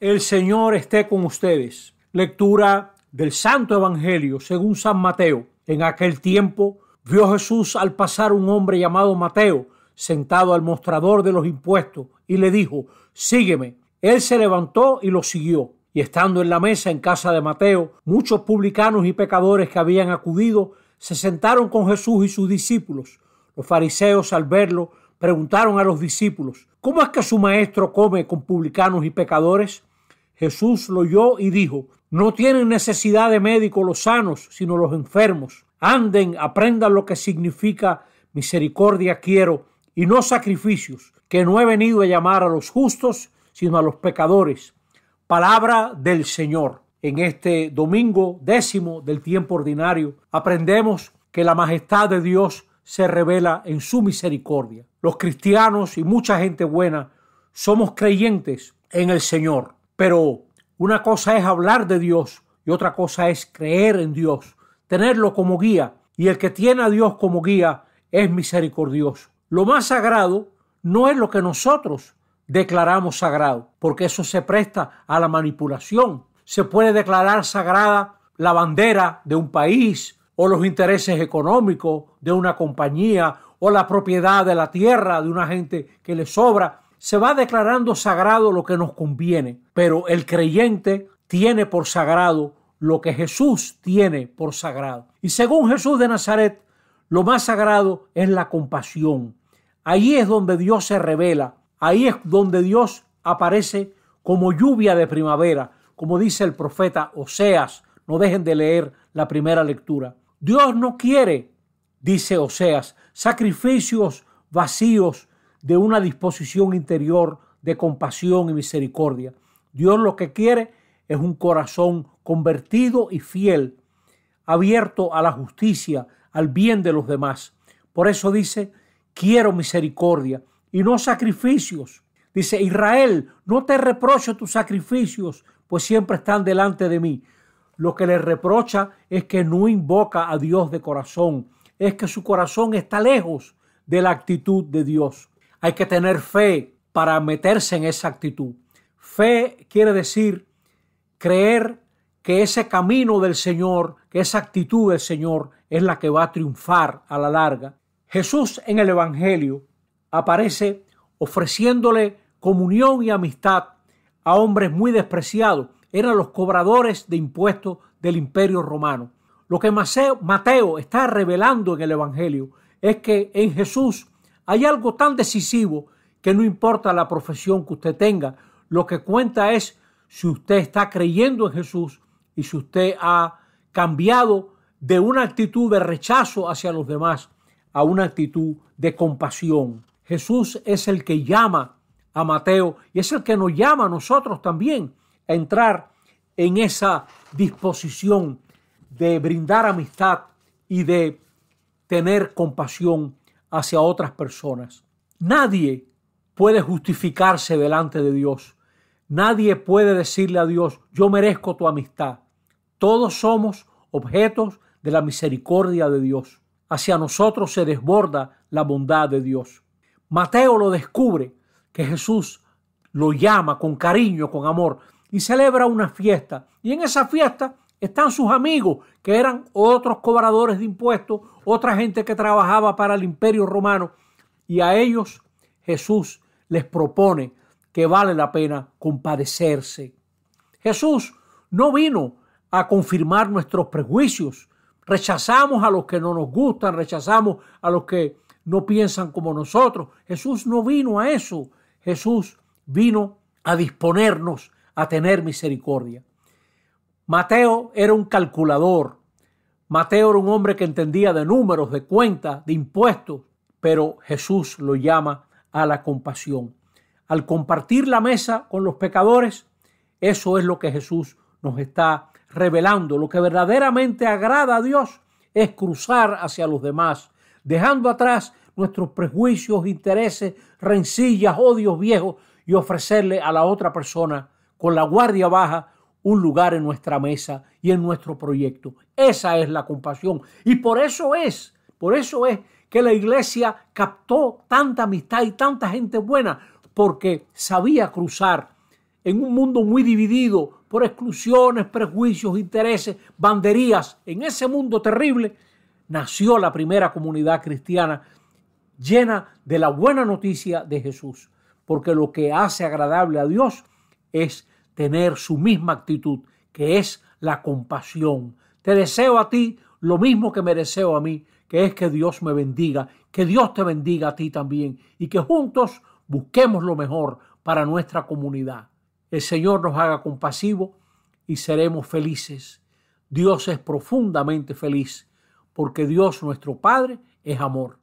El Señor esté con ustedes. Lectura del Santo Evangelio según San Mateo. En aquel tiempo vio Jesús al pasar un hombre llamado Mateo sentado al mostrador de los impuestos y le dijo, sígueme. Él se levantó y lo siguió. Y estando en la mesa en casa de Mateo, muchos publicanos y pecadores que habían acudido se sentaron con Jesús y sus discípulos. Los fariseos al verlo preguntaron a los discípulos, ¿cómo es que su maestro come con publicanos y pecadores? Jesús lo oyó y dijo, no tienen necesidad de médicos los sanos, sino los enfermos. Anden, aprendan lo que significa misericordia quiero y no sacrificios, que no he venido a llamar a los justos, sino a los pecadores. Palabra del Señor. En este domingo décimo del tiempo ordinario aprendemos que la majestad de Dios se revela en su misericordia. Los cristianos y mucha gente buena somos creyentes en el Señor. Pero una cosa es hablar de Dios y otra cosa es creer en Dios, tenerlo como guía. Y el que tiene a Dios como guía es misericordioso. Lo más sagrado no es lo que nosotros declaramos sagrado, porque eso se presta a la manipulación. Se puede declarar sagrada la bandera de un país o los intereses económicos de una compañía o la propiedad de la tierra de una gente que le sobra se va declarando sagrado lo que nos conviene, pero el creyente tiene por sagrado lo que Jesús tiene por sagrado. Y según Jesús de Nazaret, lo más sagrado es la compasión. Ahí es donde Dios se revela, ahí es donde Dios aparece como lluvia de primavera, como dice el profeta Oseas. No dejen de leer la primera lectura. Dios no quiere, dice Oseas, sacrificios vacíos de una disposición interior de compasión y misericordia. Dios lo que quiere es un corazón convertido y fiel, abierto a la justicia, al bien de los demás. Por eso dice, quiero misericordia y no sacrificios. Dice, Israel, no te reprocho tus sacrificios, pues siempre están delante de mí. Lo que le reprocha es que no invoca a Dios de corazón, es que su corazón está lejos de la actitud de Dios. Hay que tener fe para meterse en esa actitud. Fe quiere decir creer que ese camino del Señor, que esa actitud del Señor es la que va a triunfar a la larga. Jesús en el Evangelio aparece ofreciéndole comunión y amistad a hombres muy despreciados. Eran los cobradores de impuestos del imperio romano. Lo que Mateo está revelando en el Evangelio es que en Jesús hay algo tan decisivo que no importa la profesión que usted tenga, lo que cuenta es si usted está creyendo en Jesús y si usted ha cambiado de una actitud de rechazo hacia los demás a una actitud de compasión. Jesús es el que llama a Mateo y es el que nos llama a nosotros también a entrar en esa disposición de brindar amistad y de tener compasión hacia otras personas. Nadie puede justificarse delante de Dios. Nadie puede decirle a Dios, yo merezco tu amistad. Todos somos objetos de la misericordia de Dios. Hacia nosotros se desborda la bondad de Dios. Mateo lo descubre, que Jesús lo llama con cariño, con amor, y celebra una fiesta. Y en esa fiesta están sus amigos, que eran otros cobradores de impuestos, otra gente que trabajaba para el imperio romano. Y a ellos Jesús les propone que vale la pena compadecerse. Jesús no vino a confirmar nuestros prejuicios. Rechazamos a los que no nos gustan, rechazamos a los que no piensan como nosotros. Jesús no vino a eso. Jesús vino a disponernos a tener misericordia. Mateo era un calculador. Mateo era un hombre que entendía de números, de cuentas, de impuestos, pero Jesús lo llama a la compasión. Al compartir la mesa con los pecadores, eso es lo que Jesús nos está revelando. Lo que verdaderamente agrada a Dios es cruzar hacia los demás, dejando atrás nuestros prejuicios, intereses, rencillas, odios viejos y ofrecerle a la otra persona con la guardia baja un lugar en nuestra mesa y en nuestro proyecto. Esa es la compasión. Y por eso es, por eso es que la iglesia captó tanta amistad y tanta gente buena, porque sabía cruzar en un mundo muy dividido por exclusiones, prejuicios, intereses, banderías. En ese mundo terrible nació la primera comunidad cristiana llena de la buena noticia de Jesús, porque lo que hace agradable a Dios es tener su misma actitud, que es la compasión. Te deseo a ti lo mismo que me deseo a mí, que es que Dios me bendiga, que Dios te bendiga a ti también y que juntos busquemos lo mejor para nuestra comunidad. El Señor nos haga compasivo y seremos felices. Dios es profundamente feliz porque Dios nuestro Padre es amor.